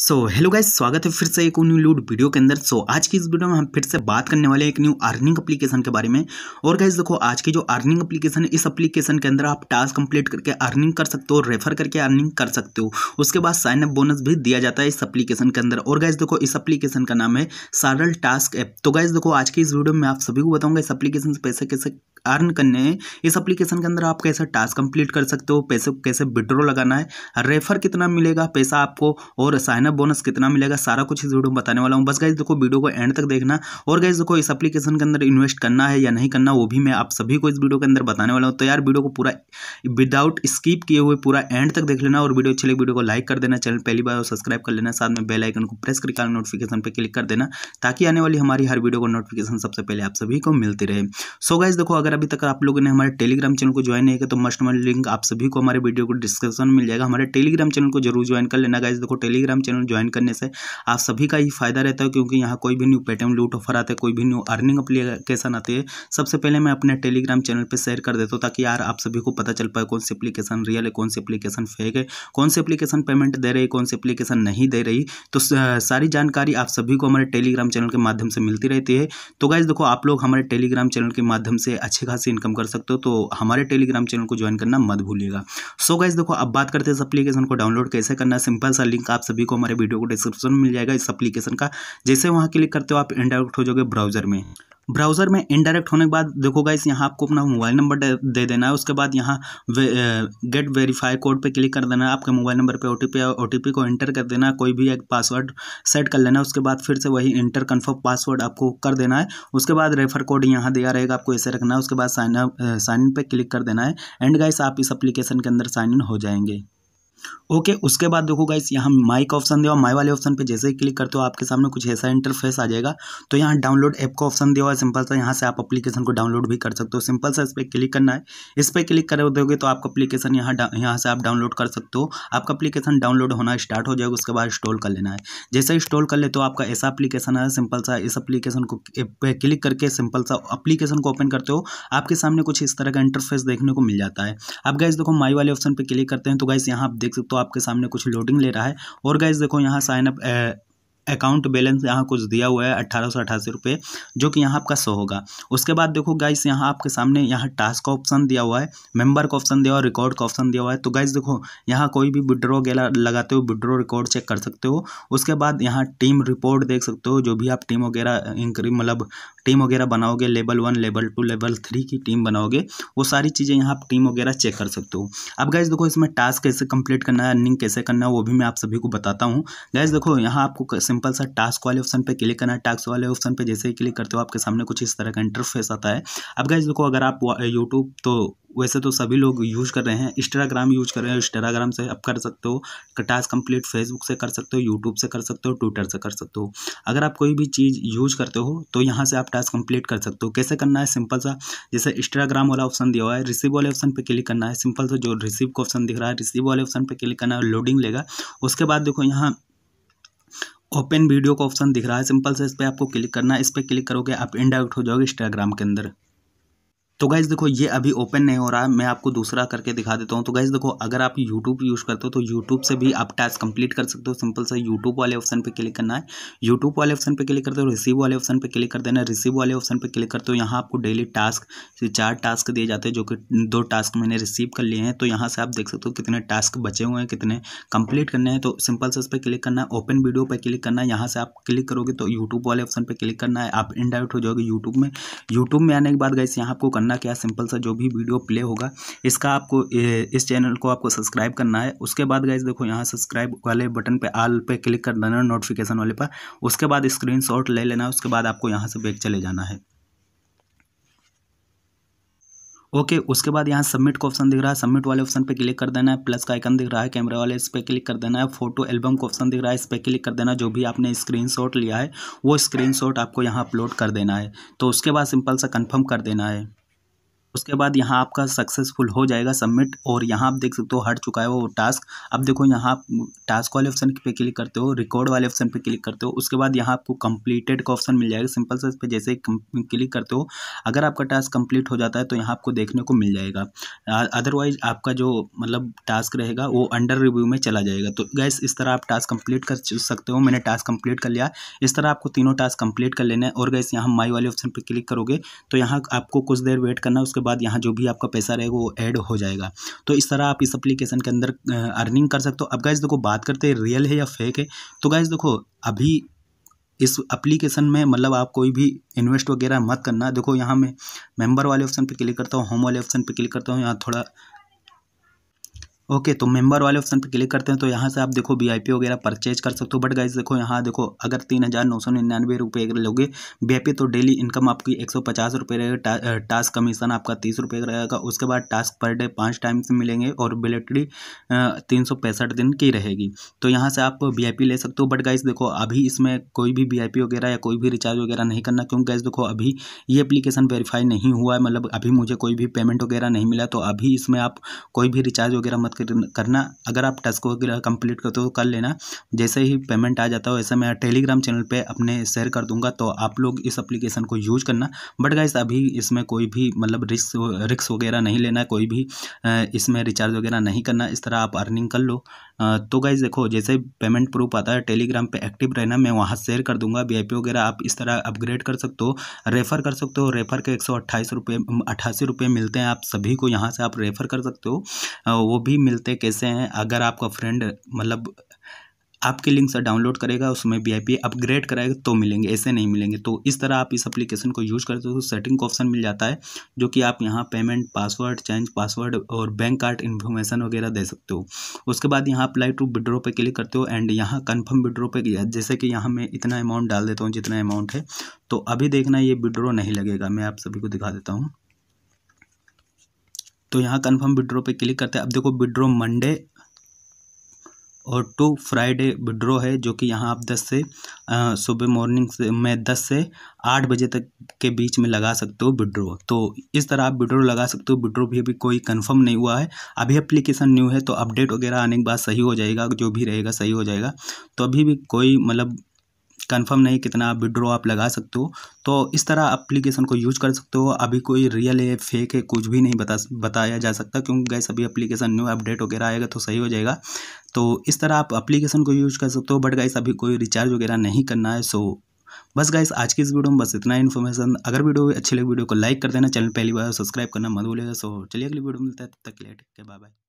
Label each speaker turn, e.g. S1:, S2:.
S1: so hello guys स्वागत है फिर से एक न्यू लूड वीडियो के अंदर सो so, आज की इस वीडियो में हम फिर से बात करने वाले एक न्यू अर्निंग एप्लीकेशन के बारे में और गाइस देखो आज की जो अर्निंग एप्लीकेशन है इस एप्लीकेशन के अंदर आप टास्क कंप्लीट करके अर्निंग कर सकते हो रेफर करके अर्निंग कर सकते हो उसके बाद साइन अप बोनस भी दिया जाता है इस अप्लीकेशन के अंदर और गाइज देखो इस अप्लीकेशन का नाम है सारल टास्क ऐप तो गाइज देखो आज की इस वीडियो में आप सभी को बताऊंगा इस अप्लीकेशन से पैसे कैसे अर्न करने हैं इस एप्लीकेशन के अंदर आप कैसे टास्क कंप्लीट कर सकते हो पैसे कैसे विड्रॉ लगाना है रेफर कितना मिलेगा पैसा आपको और साइनअप बोनस कितना मिलेगा सारा कुछ इस वीडियो में बताने वाला हूँ बस गाइज देखो वीडियो को एंड तक देखना और गाइज देखो इस अपलीकेशन के अंदर इन्वेस्ट करना है या नहीं करना वो भी मैं आप सभी को इस वीडियो के अंदर बताने वाला हूँ तो यार वीडियो को पूरा विदाउट स्किप किए हुए पूरा एंड तक देख लेना और वीडियो अच्छी वीडियो को लाइक कर देना चैनल पहली बार सब्सक्राइब कर लेना साथ में बेल आइकन को प्रेस करके नोटिफिकेशन पर क्लिक कर देना ताकि आने वाली हमारी हर वीडियो को नोटिफिकेशन सबसे पहले आप सभी को मिलती रहे सो गाइज देखो अगर अगर अभी तक आप लोगों ने हमारे टेलीग्राम चैनल को ज्वाइन नहीं किया तो मस्ट मस्ट लिंक आप सभी को हमारे वीडियो को डिस्क्रिप्शन मिल जाएगा हमारे टेलीग्राम चैनल को जरूर ज्वाइन कर लेना गाइज देखो टेलीग्राम चैनल ज्वाइन करने से आप सभी का ही फायदा रहता है क्योंकि यहाँ कोई भी न्यू पेटीएम लूट ऑफर आता है कोई भी न्यू अर्निंग अपलीकेशन आती है सबसे पहले मैं अपने टेलीग्राम चैनल पर शेयर कर देता हूँ ताकि यार आप सभी को पता चल पाए कौन सी अपलीकेशन रियल है कौन सी अपलीकेशन फेक है कौन सी अपलीकेशन पेमेंट दे रही कौन सी अपलीकेशन नहीं दे रही तो सारी जानकारी आप सभी को हमारे टेलीग्राम चैनल के माध्यम से मिलती रहती है तो गाइज देखो आप लोग हमारे टेलीग्राम चैनल के माध्यम से अच्छे अच्छी खासी इनकम कर सकते हो तो हमारे टेलीग्राम चैनल को ज्वाइन करना मत भूलिएगा सो गाइज देखो अब बात करते हैं इस अपलीकेशन को डाउनलोड कैसे करना है सिंपल सा लिंक आप सभी को हमारे वीडियो को डिस्क्रिप्शन में मिल जाएगा इस अपलीकेशन का जैसे वहाँ क्लिक करते हो आप इंडायरेक्ट हो जाओगे ब्राउजर में ब्राउज़र में इनडायरेक्ट होने के बाद देखो गाइस यहाँ आपको अपना मोबाइल नंबर दे देना है उसके बाद यहाँ वे, गेट वेरीफाई कोड पे क्लिक कर देना है आपके मोबाइल नंबर पे ओटीपी ओटीपी को एंटर कर देना है कोई भी एक पासवर्ड सेट कर लेना है उसके बाद फिर से वही इंटर कन्फर्म पासवर्ड आपको कर देना है उसके बाद रेफर कोड यहाँ दिया रहेगा आपको ऐसे रखना है उसके बाद साइन साइन इन पर क्लिक कर देना है एंड गाइस आप इस अप्लीकेशन के अंदर साइन इन हो जाएंगे ओके उसके बाद देखो गाइस यहाँ माइक ऑप्शन दिया माई वाले ऑप्शन पे जैसे ही क्लिक करते हो आपके सामने कुछ ऐसा इंटरफेस आ जाएगा तो यहाँ डाउनलोड ऐप का ऑप्शन दिया हुआ है सिंपल सा यहाँ से आप अपलीकेशन को डाउनलोड भी कर सकते हो सिंपल सा इस पर क्लिक करना है इस पर क्लिक कर दोगे तो आपका अपलीकेशन यहाँ यहाँ से आप डाउनलोड कर सकते हो आपका अपलीकेशन डाउनलोड होना स्टार्ट हो जाएगा उसके बाद इंस्टॉल कर लेना है जैसे इंस्टॉल कर ले तो आपका ऐसा अपलीकेशन है सिंपल सा इस अपलीकेशन को क्लिक करके सिंपल सा अपलीकेशन को ओपन करते हो आपके सामने कुछ इस तरह का इंटरफेस देखने को मिल जाता है आप गाइस देखो माई वाले ऑप्शन पर क्लिक करते हैं तो गाइस यहाँ आप देख देख सकते हो आपके सामने कुछ लोडिंग ले रहा है और गाइज देखो यहाँ साइनअप अकाउंट बैलेंस यहाँ कुछ दिया हुआ है अट्ठारह सौ अठासी रुपये जो कि यहाँ आपका सौ होगा उसके बाद देखो गाइस यहाँ आपके सामने यहाँ टास्क का ऑप्शन दिया हुआ है मेंबर का ऑप्शन दिया हुआ है रिकॉर्ड का ऑप्शन दिया हुआ है तो गाइस देखो यहाँ कोई भी विड्रो गैला लगाते हो विड्रो रिकॉर्ड चेक कर सकते हो उसके बाद यहाँ टीम रिपोर्ट देख सकते हो जो भी आप टीम वगैरह इंक्री मतलब टीम वगैरह बनाओगे level one level two level three की टीम बनाओगे वो सारी चीज़ें यहाँ आप टीम वगैरह चेक कर सकते हो अब गैस देखो इसमें टास्क कैसे कंप्लीट करना है अर्निंग कैसे करना है वो भी मैं आप सभी को बताता हूँ गैस देखो यहाँ आपको सिंपल सा टास्क वाले ऑप्शन पर क्लिक करना है टास्क वाले ऑप्शन पर जैसे ही क्लिक करते हो आपके सामने कुछ इस तरह का इंटरफेस आता है अब गैस देखो अगर आप यूट्यूब तो वैसे तो सभी लोग यूज़ कर रहे हैं इंस्टाग्राम यूज कर रहे हैं इंस्टाग्राम से आप कर सकते हो टास्क कंप्लीट फेसबुक से कर सकते हो यूट्यूब से कर सकते हो ट्विटर से कर सकते हो अगर आप कोई भी चीज़ यूज करते हो तो यहाँ से आप टास्क कंप्लीट कर सकते हो कैसे करना है सिंपल सा जैसे इंस्टाग्राम वाला ऑप्शन दिया हुआ है रिसीव वाले ऑप्शन पर क्लिक करना है सिंपल सा जो रिसीव का ऑप्शन दिख रहा है रिसीव वाले ऑप्शन पर क्लिक करना है लोडिंग लेगा उसके बाद देखो यहाँ ओपन वीडियो का ऑप्शन दिख रहा है सिंपल से इस पर आपको क्लिक करना है इस पर क्लिक करोगे आप इंडाउट हो जाओगे इंस्टाग्राम के अंदर तो गाइज़ देखो ये अभी ओपन नहीं हो रहा है मैं आपको दूसरा करके दिखा देता हूँ तो गाइज़ देखो अगर आप यूट्यूब यूज़ करते हो तो यूट्यूब से भी आप टास्क कंप्लीट कर सकते हो सिंपल सा यूट्यूब वाले ऑप्शन पर क्लिक करना है यूट्यूब वाले ऑप्शन पर क्लिक करते हो रिसीव वाले ऑप्शन पर क्लिक कर देना रिसीव वाले ऑप्शन पर क्लिक करते हो यहाँ आपको डेली टास्क चार टास्क दिए जाते हैं जो कि दो टास्क मैंने रिसीव कर लिए हैं तो यहाँ से आप देख सकते हो कितने टास्क बचे हुए हैं कितने कंप्लीट करने हैं तो सिंपल से उस पर क्लिक करना है ओपन वीडियो पर क्लिक करना है यहाँ से आप क्लिक करोगे तो यूट्यूब वाले ऑप्शन पर क्लिक करना है आप इंडाइट हो जाओगे यूट्यूब में यूट्यूब में आने के बाद गए यहाँ आपको करना करना क्या सिंपल सा जो भी वीडियो प्ले होगा इसका आपको इस चैनल को आपको सब्सक्राइब करना है उसके बाद गाइज देखो यहाँ सब्सक्राइब वाले बटन पर आल पे क्लिक कर देना नोटिफिकेशन वाले पर उसके बाद स्क्रीन ले लेना है उसके बाद आपको यहाँ से बैग चले जाना है ओके okay, उसके बाद यहाँ सबमिट का ऑप्शन दिख रहा है सबमिट वाले ऑप्शन पे क्लिक कर देना है प्लस का आइकन दिख रहा है कैमरा वाले इस पर क्लिक कर देना है फोटो एल्बम का ऑप्शन दिख रहा है इस पर क्लिक कर देना जो भी आपने स्क्रीनशॉट लिया है वो स्क्रीनशॉट आपको यहाँ अपलोड कर देना है तो उसके बाद सिंपल सा कन्फर्म कर देना है उसके बाद यहाँ आपका सक्सेसफुल हो जाएगा सबमिट और यहाँ आप देख सकते हो हट चुका है वो टास्क अब देखो यहाँ आप टास्क वाले ऑप्शन पे क्लिक करते हो रिकॉर्ड वाले ऑप्शन पे क्लिक करते हो उसके बाद यहाँ आपको कंप्लीटेड का ऑप्शन मिल जाएगा सिंपल से इस पर जैसे क्लिक करते हो अगर आपका टास्क कंप्लीट हो जाता है तो यहाँ आपको देखने को मिल जाएगा अदरवाइज आपका जो मतलब टास्क रहेगा वो अंडर रिव्यू में चला जाएगा तो गैस इस तरह आप टास्क कंप्लीट कर सकते हो मैंने टास्क कंप्लीट कर लिया इस तरह आपको तीनों टास्क कंप्लीट कर लेना है और गैस यहाँ माई वाले ऑप्शन पर क्लिक करोगे तो यहाँ आपको कुछ देर वेट करना है उसके बाद यहाँ जो भी आपका पैसा रहेगा वो ऐड हो जाएगा तो इस तरह आप इस अप्लीकेशन के अंदर अर्निंग कर सकते हो अब गाइज देखो बात करते हैं रियल है या फेक है तो गाइज देखो अभी इस एप्लीकेशन में मतलब आप कोई भी इन्वेस्ट वगैरह मत करना देखो यहाँ मैं मेंबर वाले ऑप्शन पे क्लिक करता हूँ होम वाले ऑप्शन पे क्लिक करता हूँ यहाँ थोड़ा ओके तो मेंबर वाले ऑप्शन पर क्लिक करते हैं तो यहाँ से आप देखो वीआईपी वगैरह परचेज कर सकते हो बट गाइज देखो यहाँ देखो अगर तीन हज़ार नौ सौ निन्यानवे रुपये लोगे वीआईपी तो डेली इनकम आपकी एक सौ पचास रुपये रहेगा टास्क कमीशन आपका तीस रुपये रहेगा उसके बाद टास्क पर डे पाँच टाइम से मिलेंगे और बिलेटरी तीन सौ पैंसठ दिन की रहेगी तो यहाँ से आप वी ले सकते हो बट गाइज देखो अभी इसमें कोई भी वी वगैरह या कोई भी रिचार्ज वगैरह नहीं करना क्योंकि गाइज देखो अभी ये अपलीकेशन वेरीफाई नहीं हुआ है मतलब अभी मुझे कोई भी पेमेंट वगैरह नहीं मिला तो अभी इसमें आप कोई भी रिचार्ज वगैरह मत साथ करना अगर आप टास्क वगैरह कंप्लीट करते हो कर लेना जैसे ही पेमेंट आ जाता हो वैसे मैं टेलीग्राम चैनल पे अपने शेयर कर दूंगा तो आप लोग इस एप्लीकेशन को यूज करना बट गाइस अभी इसमें कोई भी मतलब रिस्क रिक्स वगैरह नहीं लेना कोई भी इसमें रिचार्ज वगैरह नहीं करना इस तरह आप अर्निंग कर लो तो गाइज देखो जैसे पेमेंट प्रूफ आता है टेलीग्राम पे एक्टिव रहना मैं वहाँ शेयर कर दूंगा वी वगैरह आप इस तरह अपग्रेड कर सकते हो रेफ़र कर सकते हो रेफ़र के एक सौ अट्ठाईस रुपये अट्ठासी रुपये मिलते हैं आप सभी को यहाँ से आप रेफ़र कर सकते हो वो भी मिलते कैसे हैं अगर आपका फ्रेंड मतलब आपके लिंक से डाउनलोड करेगा उसमें वी अपग्रेड कराएगा तो मिलेंगे ऐसे नहीं मिलेंगे तो इस तरह आप इस एप्लीकेशन को यूज़ करते हो तो सेटिंग का ऑप्शन मिल जाता है जो कि आप यहाँ पेमेंट पासवर्ड चेंज पासवर्ड और बैंक कार्ड इन्फॉर्मेशन वगैरह दे सकते हो उसके बाद यहाँ अप्लाई टू विड्रो पे क्लिक करते हो एंड यहाँ कन्फर्म विड्रो पे जैसे कि यहाँ मैं इतना अमाउंट डाल देता हूँ जितना अमाउंट है तो अभी देखना ये विड्रो नहीं लगेगा मैं आप सभी को दिखा देता हूँ तो यहाँ कन्फर्म विड्रो पे क्लिक करते हैं अब देखो विड्रो मंडे और टू फ्राइडे विड्रो है जो कि यहाँ आप 10 से सुबह मॉर्निंग से मैं 10 से 8 बजे तक के बीच में लगा सकते हो विड्रो तो इस तरह आप विड्रो लगा सकते हो विड्रो भी अभी कोई कंफर्म नहीं हुआ है अभी एप्लीकेशन न्यू है तो अपडेट वगैरह आने के बाद सही हो जाएगा जो भी रहेगा सही हो जाएगा तो अभी भी कोई मतलब कंफर्म नहीं कितना विड्रो आप लगा सकते हो तो इस तरह एप्लीकेशन को यूज कर सकते हो अभी कोई रियल है फेक है कुछ भी नहीं बता बताया जा सकता क्योंकि गैस अभी एप्लीकेशन न्यू अपडेट वगैरह आएगा तो सही हो जाएगा तो इस तरह आप एप्लीकेशन को यूज कर सकते हो बट गैस अभी कोई रिचार्ज वगैरह नहीं करना है सो बस गाइस आज की इस वीडियो में बस इतना इन्फॉर्मेशन अगर वीडियो अच्छी लगे वीडियो को लाइक कर देना चैनल पहली बार सब्सक्राइब करना मत भूलेगा सो चलिए अगली वीडियो मिलता है तब तक लेट के बाय बाय